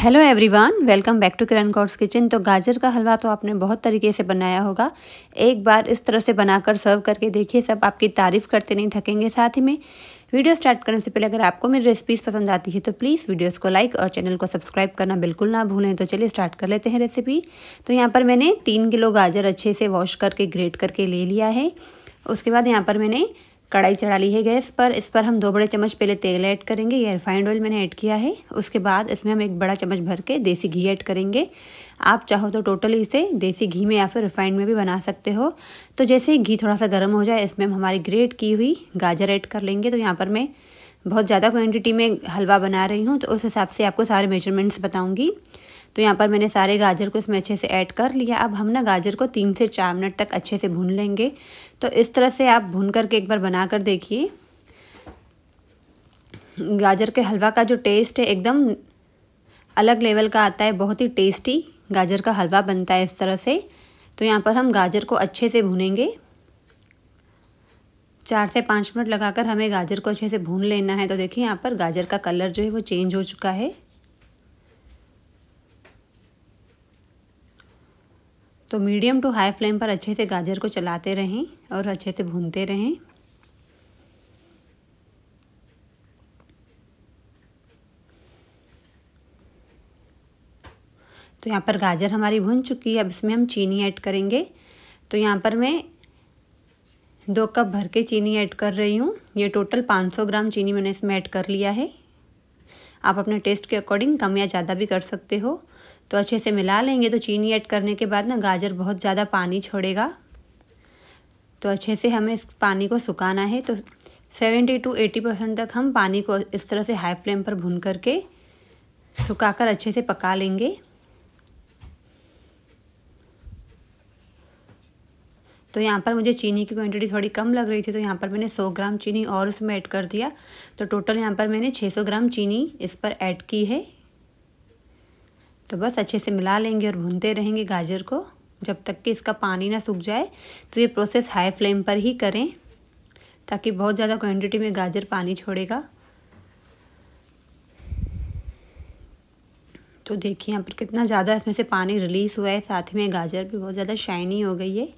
hello everyone welcome back to Kiran कॉर्ड्स kitchen तो गाजर का हलवा तो आपने बहुत तरीके से बनाया होगा एक बार इस तरह से बनाकर सर्व करके देखिए सब आपकी तारीफ़ करते नहीं थकेंगे साथ ही में वीडियो स्टार्ट करने से पहले अगर आपको मेरी रेसिपीज़ पसंद आती है तो प्लीज़ वीडियोस को लाइक और चैनल को सब्सक्राइब करना बिल्कुल ना भूलें तो चलिए स्टार्ट कर लेते हैं रेसिपी तो यहाँ पर मैंने तीन किलो गाजर अच्छे से वॉश करके ग्रेट करके ले लिया है उसके बाद यहाँ पर मैंने कढ़ाई चढ़ा ली है गैस पर इस पर हम दो बड़े चम्मच पहले तेल ऐड करेंगे या रिफाइंड ऑयल मैंने ऐड किया है उसके बाद इसमें हम एक बड़ा चम्मच भर के देसी घी ऐड करेंगे आप चाहो तो टोटली इसे देसी घी में या फिर रिफाइंड में भी बना सकते हो तो जैसे ही घी थोड़ा सा गर्म हो जाए इसमें हम हमारी ग्रेट की हुई गाजर ऐड कर लेंगे तो यहाँ पर मैं बहुत ज़्यादा क्वान्टिटी में हलवा बना रही हूँ तो उस हिसाब से आपको सारे मेजरमेंट्स बताऊँगी तो यहाँ पर मैंने सारे गाजर को इसमें अच्छे से ऐड कर लिया अब हम ना गाजर को तीन से चार मिनट तक अच्छे से भून लेंगे तो इस तरह से आप भून करके एक बार बना कर देखिए गाजर के हलवा का जो टेस्ट है एकदम अलग लेवल का आता है बहुत ही टेस्टी गाजर का हलवा बनता है इस तरह से तो यहाँ पर हम गाजर को अच्छे से भूनेंगे चार से पाँच मिनट लगाकर हमें गाजर को अच्छे से भून लेना है तो देखिए यहाँ पर गाजर का कलर जो है वो चेंज हो चुका है तो मीडियम टू हाई फ्लेम पर अच्छे से गाजर को चलाते रहें और अच्छे से भूनते रहें तो यहाँ पर गाजर हमारी भुन चुकी है अब इसमें हम चीनी ऐड करेंगे तो यहाँ पर मैं दो कप भर के चीनी ऐड कर रही हूँ ये टोटल 500 ग्राम चीनी मैंने इसमें ऐड कर लिया है आप अपने टेस्ट के अकॉर्डिंग कम या ज़्यादा भी कर सकते हो तो अच्छे से मिला लेंगे तो चीनी ऐड करने के बाद ना गाजर बहुत ज़्यादा पानी छोड़ेगा तो अच्छे से हमें इस पानी को सुखाना है तो सेवेंटी टू एटी परसेंट तक हम पानी को इस तरह से हाई फ्लेम पर भून करके सुखाकर अच्छे से पका लेंगे तो यहाँ पर मुझे चीनी की क्वांटिटी थोड़ी कम लग रही थी तो यहाँ पर मैंने 100 ग्राम चीनी और उसमें ऐड कर दिया तो टोटल यहाँ पर मैंने 600 ग्राम चीनी इस पर ऐड की है तो बस अच्छे से मिला लेंगे और भूनते रहेंगे गाजर को जब तक कि इसका पानी ना सूख जाए तो ये प्रोसेस हाई फ्लेम पर ही करें ताकि बहुत ज़्यादा क्वांटिटी में गाजर पानी छोड़ेगा तो देखिए यहाँ पर कितना ज़्यादा इसमें से पानी रिलीज़ हुआ है साथ में गाजर भी बहुत ज़्यादा शाइनी हो गई है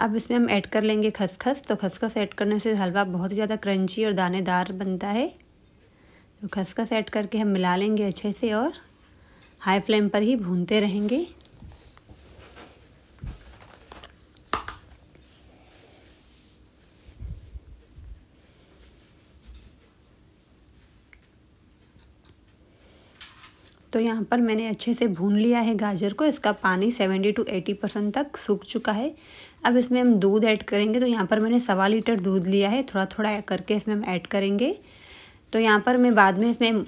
अब इसमें हम ऐड कर लेंगे खसखस तो खसखस ऐड करने से हलवा बहुत ज़्यादा क्रंची और दानेदार बनता है तो खसखस ऐड करके हम मिला लेंगे अच्छे से और हाई फ्लेम पर ही भूनते रहेंगे तो यहाँ पर मैंने अच्छे से भून लिया है गाजर को इसका पानी सेवेंटी टू एटी परसेंट तक सूख चुका है अब इसमें हम दूध ऐड करेंगे तो यहाँ पर मैंने सवा लीटर दूध लिया है थोड़ा थोड़ा करके इसमें हम ऐड करेंगे तो यहाँ पर मैं बाद में इसमें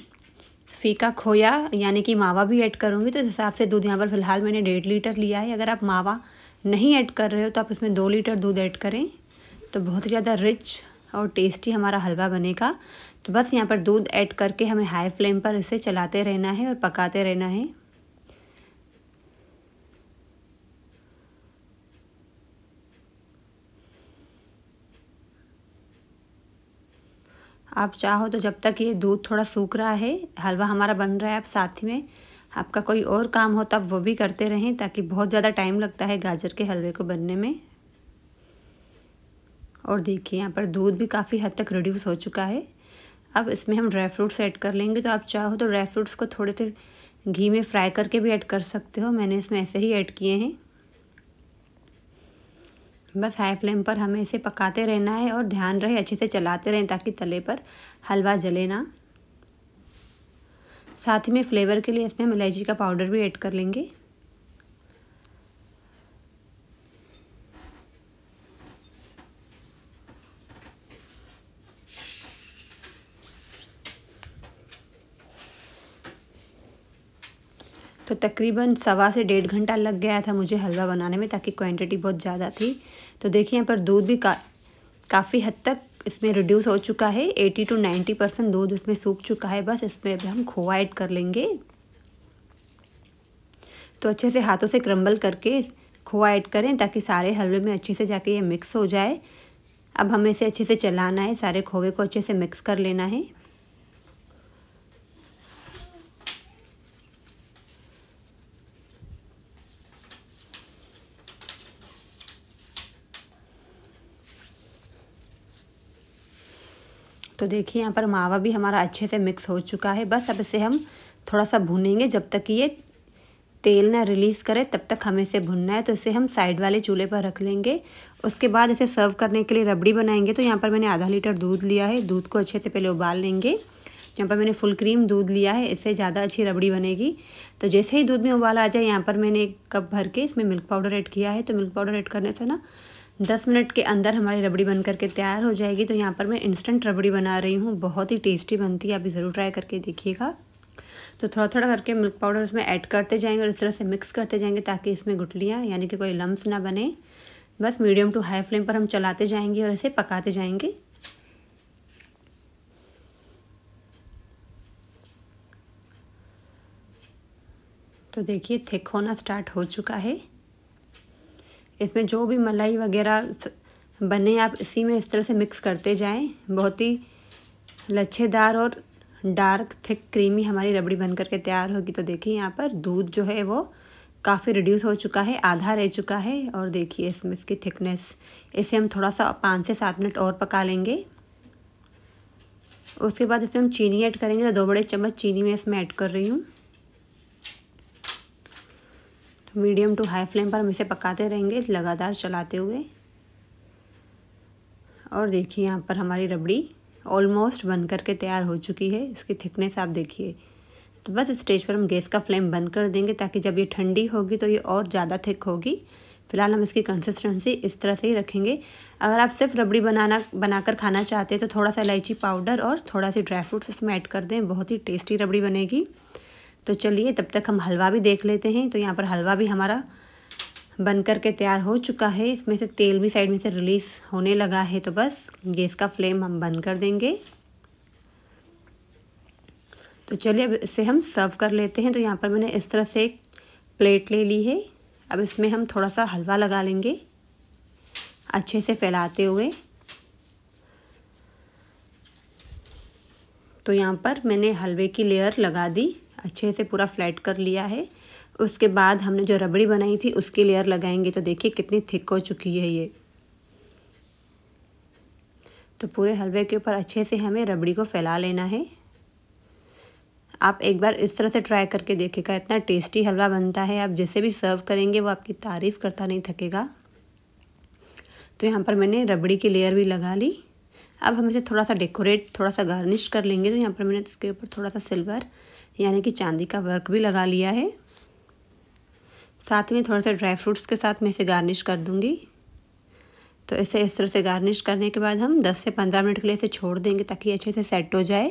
फीका खोया यानी कि मावा भी ऐड करूँगी तो इस हिसाब से दूध यहाँ पर फ़िलहाल मैंने डेढ़ लीटर लिया है अगर आप मावा नहीं ऐड कर रहे हो तो आप इसमें दो लीटर दूध ऐड करें तो बहुत ही ज़्यादा रिच और टेस्टी हमारा हलवा बनेगा तो बस यहाँ पर दूध ऐड करके हमें हाई फ्लेम पर इसे चलाते रहना है और पकाते रहना है आप चाहो तो जब तक ये दूध थोड़ा सूख रहा है हलवा हमारा बन रहा है आप साथ ही में आपका कोई और काम हो तब वो भी करते रहें ताकि बहुत ज़्यादा टाइम लगता है गाजर के हलवे को बनने में और देखिए यहाँ पर दूध भी काफ़ी हद तक रिड्यूस हो चुका है अब इसमें हम ड्राई फ्रूट्स ऐड कर लेंगे तो आप चाहो तो ड्राई फ्रूट्स को थोड़े से घी में फ्राई करके भी ऐड कर सकते हो मैंने इसमें ऐसे ही ऐड किए हैं बस हाई फ्लेम पर हमें इसे पकाते रहना है और ध्यान रहे अच्छे से चलाते रहें ताकि तले पर हलवा जले ना साथ ही में फ्लेवर के लिए इसमें इलायची का पाउडर भी ऐड कर लेंगे तो तकरीबन सवा से डेढ़ घंटा लग गया था मुझे हलवा बनाने में ताकि क्वांटिटी बहुत ज़्यादा थी तो देखिए यहाँ पर दूध भी का काफ़ी हद तक इसमें रिड्यूस हो चुका है एटी टू नाइन्टी परसेंट दूध इसमें सूख चुका है बस इसमें अभी हम खोआ ऐड कर लेंगे तो अच्छे से हाथों से क्रम्बल करके खोआ ऐड करें ताकि सारे हलवे में अच्छे से जाके ये मिक्स हो जाए अब हमें इसे अच्छे से चलाना है सारे खोए को अच्छे से मिक्स कर लेना है तो देखिए यहाँ पर मावा भी हमारा अच्छे से मिक्स हो चुका है बस अब इसे हम थोड़ा सा भुनेंगे जब तक ये तेल ना रिलीज़ करे तब तक हमें इसे भुनना है तो इसे हम साइड वाले चूल्हे पर रख लेंगे उसके बाद इसे सर्व करने के लिए रबड़ी बनाएंगे तो यहाँ पर मैंने आधा लीटर दूध लिया है दूध को अच्छे से पहले उबाल लेंगे यहाँ पर मैंने फुल क्रीम दूध लिया है इससे ज़्यादा अच्छी रबड़ी बनेगी तो जैसे ही दूध में उबाल आ जाए यहाँ पर मैंने एक कप भर के इसमें मिल्क पाउडर ऐड किया है तो मिल्क पाउडर ऐड करने से ना दस मिनट के अंदर हमारी रबड़ी बन करके तैयार हो जाएगी तो यहाँ पर मैं इंस्टेंट रबड़ी बना रही हूँ बहुत ही टेस्टी बनती है आप ज़रूर ट्राई करके देखिएगा तो थोड़ा थोड़ा करके मिल्क पाउडर इसमें ऐड करते जाएंगे और इस तरह से मिक्स करते जाएंगे ताकि इसमें गुटलियाँ यानी कि कोई लम्ब ना बने बस मीडियम टू हाई फ्लेम पर हम चलाते जाएंगे और इसे पकाते जाएंगे तो देखिए थिक होना स्टार्ट हो चुका है इसमें जो भी मलाई वगैरह बने आप इसी में इस तरह से मिक्स करते जाएं बहुत ही लच्छेदार और डार्क थिक क्रीमी हमारी रबड़ी बन करके तैयार होगी तो देखिए यहाँ पर दूध जो है वो काफ़ी रिड्यूस हो चुका है आधा रह चुका है और देखिए इसमें इसकी थिकनेस इसे हम थोड़ा सा पाँच से सात मिनट और पका लेंगे उसके बाद इसमें हम चीनी ऐड करेंगे तो दो बड़े चम्मच चीनी मैं इसमें ऐड कर रही हूँ तो मीडियम टू हाई फ्लेम पर हम इसे पकाते रहेंगे लगातार चलाते हुए और देखिए यहाँ पर हमारी रबड़ी ऑलमोस्ट बन करके तैयार हो चुकी है इसकी थिकनेस आप देखिए तो बस स्टेज पर हम गैस का फ्लेम बंद कर देंगे ताकि जब ये ठंडी होगी तो ये और ज़्यादा थिक होगी फिलहाल हम इसकी कंसिस्टेंसी इस तरह से ही रखेंगे अगर आप सिर्फ रबड़ी बनाना बनाकर खाना चाहते हैं तो थोड़ा सा इलायची पाउडर और थोड़ा सी ड्राई फ्रूट्स इसमें ऐड कर दें बहुत ही टेस्टी रबड़ी बनेगी तो चलिए तब तक हम हलवा भी देख लेते हैं तो यहाँ पर हलवा भी हमारा बन कर के तैयार हो चुका है इसमें से तेल भी साइड में से रिलीज़ होने लगा है तो बस गैस का फ्लेम हम बंद कर देंगे तो चलिए अब इसे हम सर्व कर लेते हैं तो यहाँ पर मैंने इस तरह से एक प्लेट ले ली है अब इसमें हम थोड़ा सा हलवा लगा लेंगे अच्छे से फैलाते हुए तो यहाँ पर मैंने हलवे की लेयर लगा दी अच्छे से पूरा फ्लैट कर लिया है उसके बाद हमने जो रबड़ी बनाई थी उसकी लेयर लगाएंगे तो देखिए कितनी थिक हो चुकी है ये तो पूरे हलवे के ऊपर अच्छे से हमें रबड़ी को फैला लेना है आप एक बार इस तरह से ट्राई करके देखिएगा इतना टेस्टी हलवा बनता है आप जैसे भी सर्व करेंगे वो आपकी तारीफ़ करता नहीं थकेगा तो यहाँ पर मैंने रबड़ी की लेयर भी लगा ली अब हम इसे थोड़ा सा डेकोरेट थोड़ा सा गार्निश कर लेंगे तो यहाँ पर मैंने इसके ऊपर थोड़ा सा सिल्वर यानी कि चांदी का वर्क भी लगा लिया है साथ में थोड़ा सा ड्राई फ्रूट्स के साथ मैं इसे गार्निश कर दूँगी तो इसे इस तरह से गार्निश करने के बाद हम 10 से 15 मिनट के लिए इसे छोड़ देंगे ताकि अच्छे से सेट हो जाए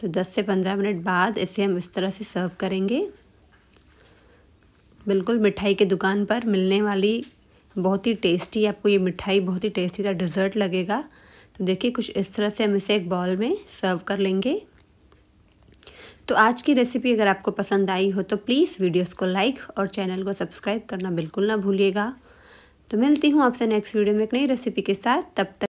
तो 10 से 15 मिनट बाद इसे हम इस तरह से सर्व करेंगे बिल्कुल मिठाई की दुकान पर मिलने वाली बहुत ही टेस्टी आपको ये मिठाई बहुत ही टेस्टी सा डिज़र्ट लगेगा तो देखिए कुछ इस तरह से हम इसे एक बॉल में सर्व कर लेंगे तो आज की रेसिपी अगर आपको पसंद आई हो तो प्लीज़ वीडियोस को लाइक और चैनल को सब्सक्राइब करना बिल्कुल ना भूलिएगा तो मिलती हूँ आपसे नेक्स्ट वीडियो में एक नई रेसिपी के साथ तब तक